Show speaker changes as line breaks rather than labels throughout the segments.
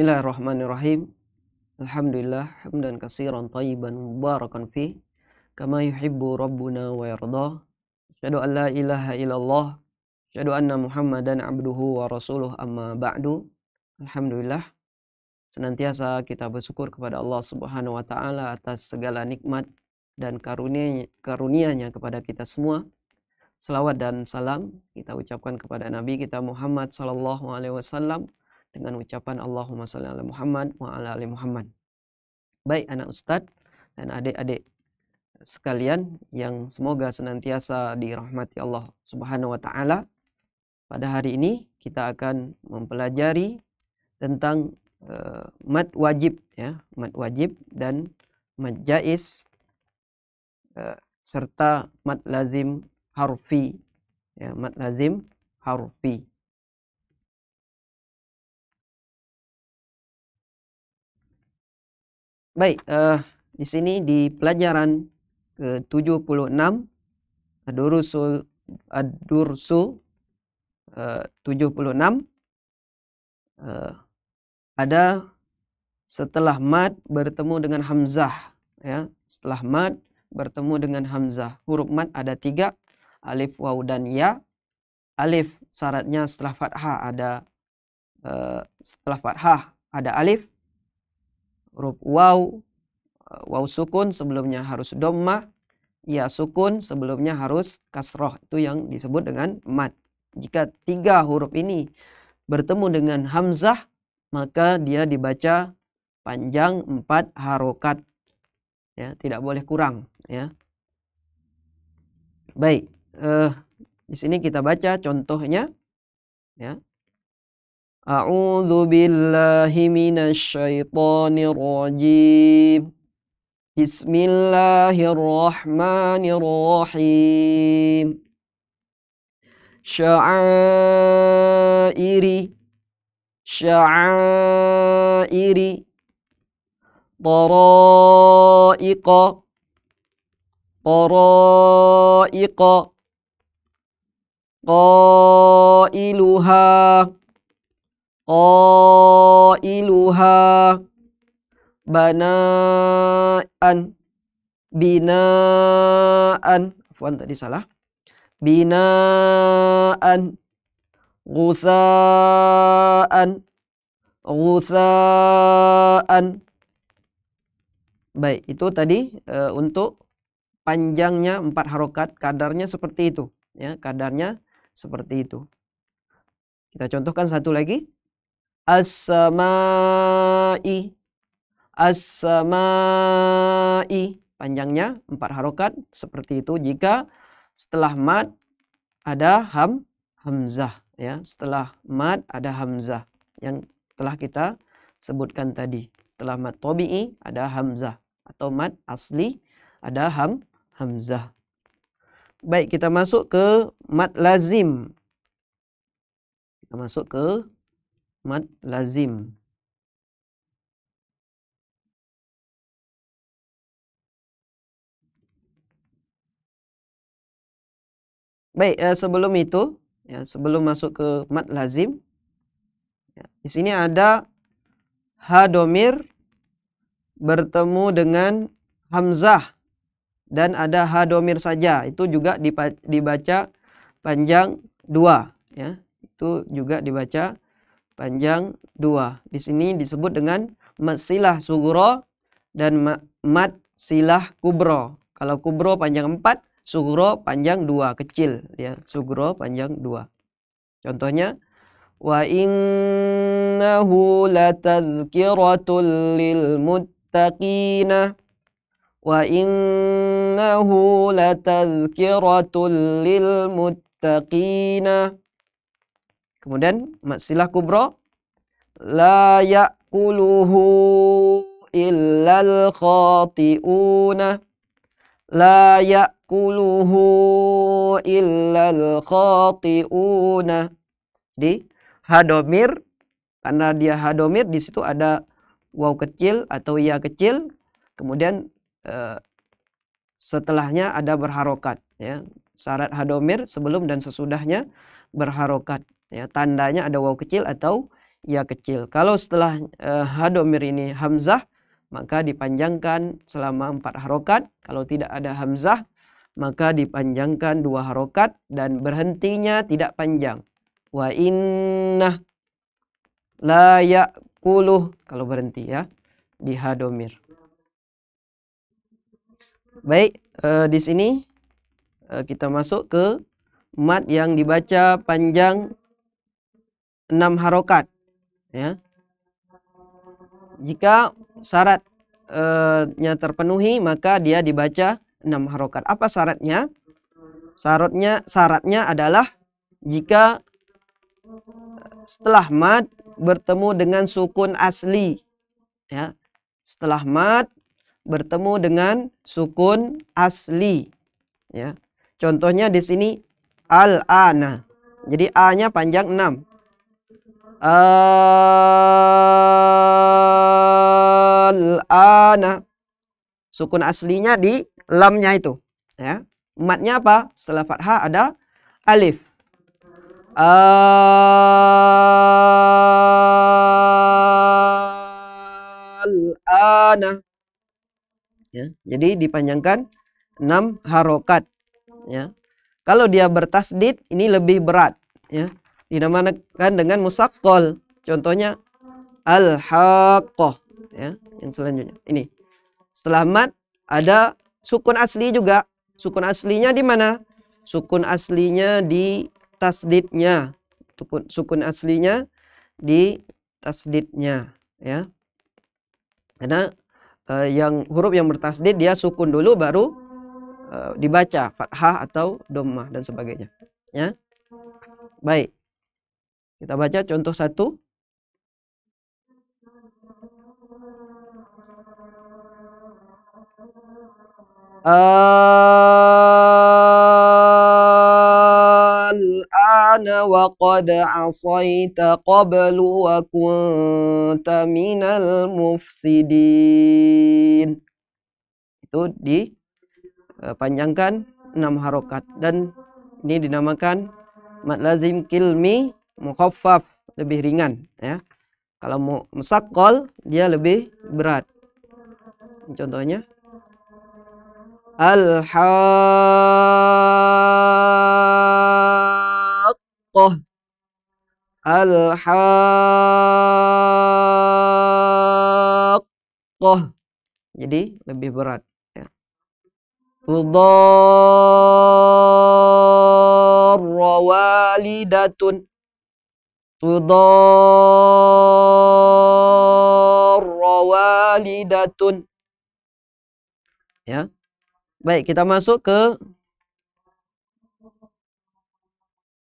Bismillahirrahmanirrahim. Alhamdulillah hamdan katsiran tayyiban mubarakan fi kama yuhibbu rabbuna wa yarda. Asyhadu an la ilaha illallah asyhadu anna Muhammadan abduhu wa rasuluh amma ba'du. Alhamdulillah senantiasa kita bersyukur kepada Allah Subhanahu wa taala atas segala nikmat dan karunia karunianya kepada kita semua. Selawat dan salam kita ucapkan kepada Nabi kita Muhammad sallallahu alaihi wasallam dengan ucapan Allahumma salli ala Muhammad wa ala ali Muhammad. Baik anak ustadz dan adik-adik sekalian yang semoga senantiasa dirahmati Allah Subhanahu wa taala. Pada hari ini kita akan mempelajari tentang uh, mad wajib ya, mad wajib dan mad jais uh, serta mad lazim harfi ya, mad lazim harfi. Baik, uh, di sini di pelajaran ke-76 Adurusul uh, 76 uh, ada setelah mat bertemu dengan hamzah ya setelah mat bertemu dengan hamzah huruf mat ada tiga alif waw dan ya alif syaratnya setelah fathah ada uh, setelah fathah ada alif huruf waw eh, waw sukun sebelumnya harus domma ya sukun sebelumnya harus kasroh itu yang disebut dengan mat jika tiga huruf ini bertemu dengan hamzah maka dia dibaca panjang empat harokat ya tidak boleh kurang ya baik eh, di sini kita baca contohnya ya أعوذ بالله من الشيطان الرجيم بسم الله الرحمن الرحيم شعائري شعائري طرائق طرائق قائلها qailuha banaan binaan afwan tadi salah binaan gusaan gusaan baik itu tadi e, untuk panjangnya empat harokat kadarnya seperti itu ya kadarnya seperti itu kita contohkan satu lagi as-samai as-samai panjangnya empat harokat seperti itu jika setelah mad ada ham hamzah ya setelah mad ada hamzah yang telah kita sebutkan tadi setelah mad tobi'i ada hamzah atau mad asli ada ham hamzah baik kita masuk ke mad lazim kita masuk ke mad lazim Baik, eh, sebelum itu, ya, sebelum masuk ke mad lazim, ya, di sini ada hadomir bertemu dengan hamzah dan ada hadomir saja. Itu juga dibaca panjang dua, ya. Itu juga dibaca panjang dua. Di sini disebut dengan matsilah sugro dan mat silah kubro. Kalau kubro panjang empat, sugro panjang dua kecil ya. Sugro panjang dua. Contohnya wa innahu tazkiratul lil muttaqina wa innahu tazkiratul lil muttaqina Kemudian matsilah kubro la ya'kuluhu illal khati'una la ya'kuluhu illal khati'una di hadomir karena dia hadomir di situ ada waw kecil atau ya kecil kemudian eh, setelahnya ada berharokat ya syarat hadomir sebelum dan sesudahnya berharokat ya tandanya ada waw kecil atau Ya kecil. Kalau setelah uh, hadomir ini hamzah, maka dipanjangkan selama empat harokat. Kalau tidak ada hamzah, maka dipanjangkan dua harokat dan berhentinya tidak panjang. Wa inna layak kalau berhenti ya di hadomir. Baik, uh, di sini uh, kita masuk ke mat yang dibaca panjang enam harokat ya jika syaratnya eh, terpenuhi maka dia dibaca enam harokat apa syaratnya syaratnya syaratnya adalah jika setelah mad bertemu dengan sukun asli ya setelah mad bertemu dengan sukun asli ya contohnya di sini al ana jadi a nya panjang 6 Al-ana. Sukun aslinya di lamnya itu. Ya. Matnya apa? Setelah fathah ada alif. Al-ana. Ya. Jadi dipanjangkan 6 harokat. Ya. Kalau dia bertasdid ini lebih berat. Ya dinamakan dengan musakol contohnya al haqqah ya yang selanjutnya ini setelah mat ada sukun asli juga sukun aslinya di mana sukun aslinya di tasdidnya sukun, sukun aslinya di tasdidnya ya karena uh, yang huruf yang bertasdid dia sukun dulu baru eh, dibaca fathah atau dommah dan sebagainya ya baik kita baca contoh satu. al wa الآن وقد عصيت قبل وكنت من المفسدين itu dipanjangkan eh, enam harokat dan ini dinamakan mad kilmi mukhaffaf lebih ringan ya. Kalau mau musakol dia lebih berat. Contohnya al haqqah al haqqah jadi lebih berat ya. Udhar walidatun tudarra walidatun ya baik kita masuk ke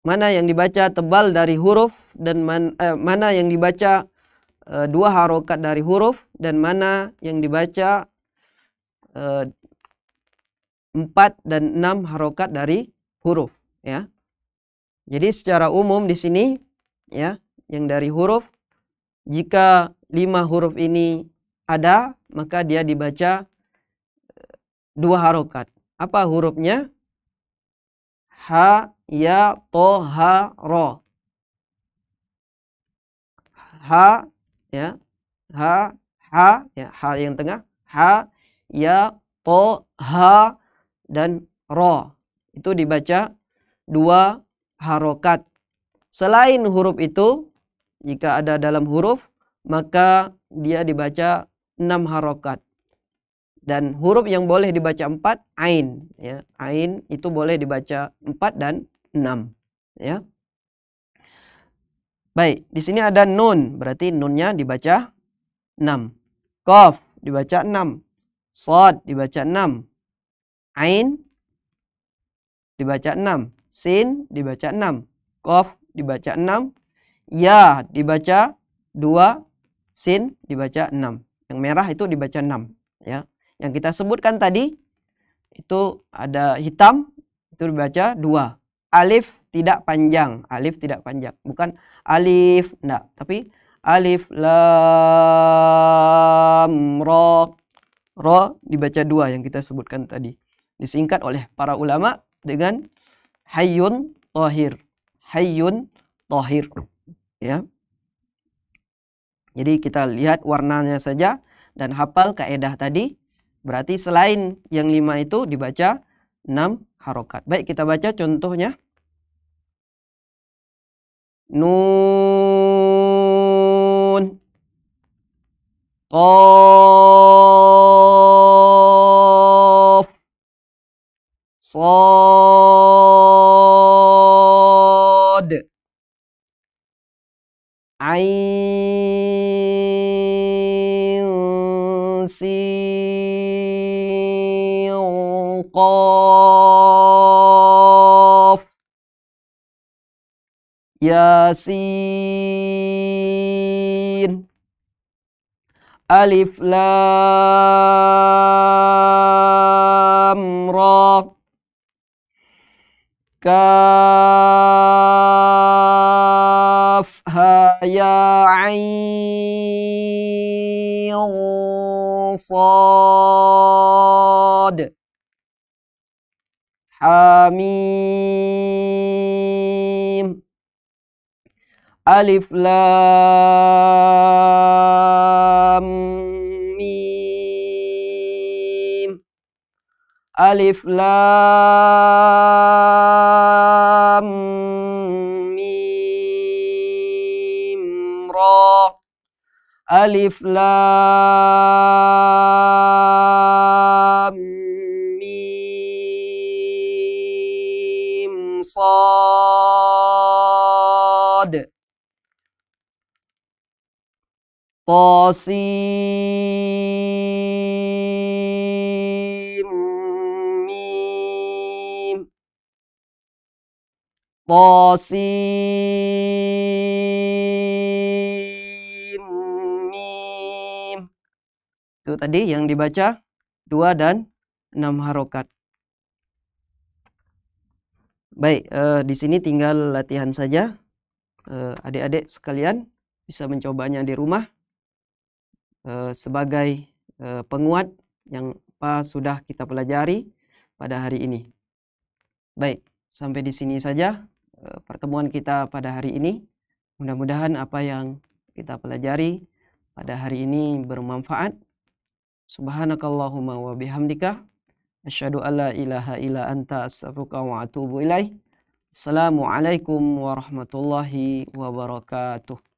mana yang dibaca tebal dari huruf dan man, eh, mana yang dibaca eh, dua harokat dari huruf dan mana yang dibaca eh, empat dan enam harokat dari huruf ya jadi secara umum di sini ya yang dari huruf jika lima huruf ini ada maka dia dibaca eh, dua harokat apa hurufnya ha ya to ha ro ha ya ha ha ya ha yang tengah ha ya to ha dan ro itu dibaca dua harokat selain huruf itu jika ada dalam huruf maka dia dibaca enam harokat dan huruf yang boleh dibaca empat ain ya ain itu boleh dibaca empat dan enam ya baik di sini ada nun berarti nunnya dibaca enam kof dibaca enam sod dibaca enam ain dibaca enam sin dibaca enam kof dibaca 6. Ya dibaca 2. Sin dibaca 6. Yang merah itu dibaca 6. Ya. Yang kita sebutkan tadi itu ada hitam itu dibaca 2. Alif tidak panjang. Alif tidak panjang. Bukan alif, enggak. Tapi alif, lam, ro. Ro dibaca dua yang kita sebutkan tadi. Disingkat oleh para ulama dengan hayyun tohir hayyun tohir. Ya. Jadi kita lihat warnanya saja dan hafal kaedah tadi. Berarti selain yang lima itu dibaca enam harokat. Baik kita baca contohnya. Nun. Qaf. Sad. عين سين قاف ياسين ألف لام را كاف يا عين صاد حميم ألف لام ميم ألف لام ألف لام ميم صاد طاسيم ميم طاسيم Itu tadi yang dibaca dua dan enam harokat. Baik, eh, di sini tinggal latihan saja. Eh, adik-adik eh, sekalian bisa mencobanya di rumah eh, sebagai eh, penguat yang apa sudah kita pelajari pada hari ini. Baik, sampai di sini saja eh, pertemuan kita pada hari ini. Mudah-mudahan apa yang kita pelajari pada hari ini bermanfaat Subhanakallahumma wa bihamdika asyhadu alla ilaha illa anta astaghfiruka wa atubu ilaik. Assalamualaikum warahmatullahi wabarakatuh.